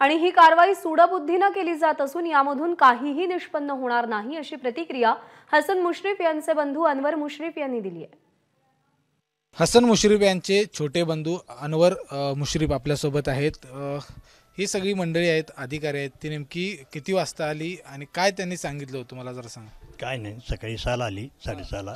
आणि ही कारवाई सूडबुद्धीनं केली जात असून यामधून काहीही निष्पन्न होणार नाही अशी प्रतिक्रिया हसन मुश्रीफ यांचे बंधू अनवर मुश्रीफ यांनी दिली आहे हसन मुश्रीफ यांचे छोटे बंधू अनवर मुश्रीफ आपल्यासोबत आहेत ही सगळी मंडळी आहेत अधिकारी आहेत ती नेमकी किती वाजता आली आणि काय त्यांनी सांगितलं होतं मला जरा सांगा काय नाही सकाळी साला आली साडेसहाला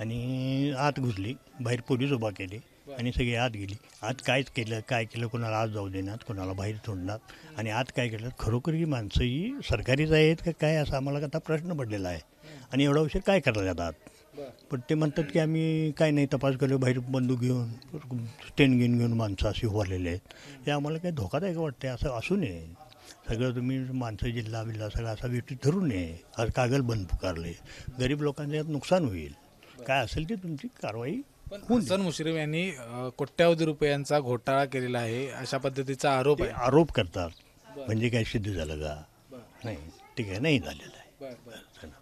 आणि आत घुसली बाहेर पोलीस उभा केली आणि सगळी आत गेली आत कायच केलं काय केलं कोणाला आत जाऊ देणार कोणाला बाहेर सोडणार आणि आत काय केलं खरोखर ही माणसं ही सरकारीच आहेत का काय असा आम्हाला आता प्रश्न पडलेला आहे आणि एवढा उशीर काय करायला जातात पण ते म्हणतात की आम्ही काय नाही तपास केलो बाहेर बंदूक घेऊन स्टेन घेऊन घेऊन माणसं अशी उभारलेले आहेत हे आम्हाला काही धोकादायक वाटते असं असू नये सगळं तुम्ही माणसं जिल्हा बिल्हा सगळा असा व्यक्ती धरू नये आज कागल बंद पुकारले गरीब लोकांचं यात नुकसान होईल काय असेल ती तुमची कारवाई पण हसन मुश्रीफ यांनी कोट्यावधी रुपयांचा घोटाळा केलेला आहे अशा पद्धतीचा आरोप आहे आरोप करतात म्हणजे काय सिद्ध झालं का नाही ठीक आहे नाही झालेलं आहे बरं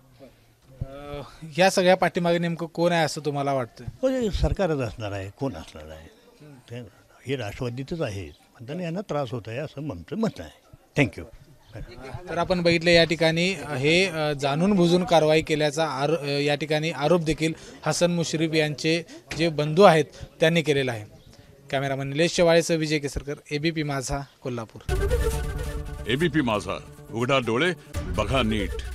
ह्या सगळ्या पाठीमागे नेमकं कोण आहे असं तुम्हाला वाटतं हो सरकारच असणार आहे कोण असणार आहे हे राष्ट्रवादीतच आहे पण यांना त्रास होत आहे असं म्हणतं मत आहे थँक्यू तर आपण बघितले या ठिकाणी हे जाणून बुजून कारवाई केल्याचा आरो या ठिकाणी आरोप देखील हसन मुश्रीफ यांचे जे बंधू आहेत त्यांनी केलेला आहे कॅमेरामन निलेश शेवाळेसह विजय केसरकर एबीपी माझा कोल्हापूर एबीपी माझा उघडा डोळे बघा नीट